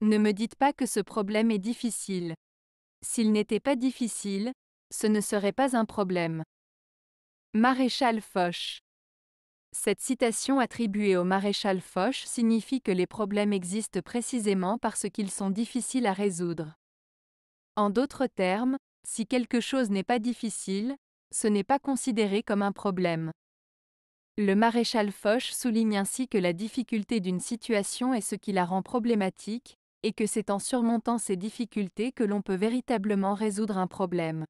Ne me dites pas que ce problème est difficile. S'il n'était pas difficile, ce ne serait pas un problème. Maréchal Foch. Cette citation attribuée au maréchal Foch signifie que les problèmes existent précisément parce qu'ils sont difficiles à résoudre. En d'autres termes, si quelque chose n'est pas difficile, ce n'est pas considéré comme un problème. Le maréchal Foch souligne ainsi que la difficulté d'une situation est ce qui la rend problématique, et que c'est en surmontant ces difficultés que l'on peut véritablement résoudre un problème.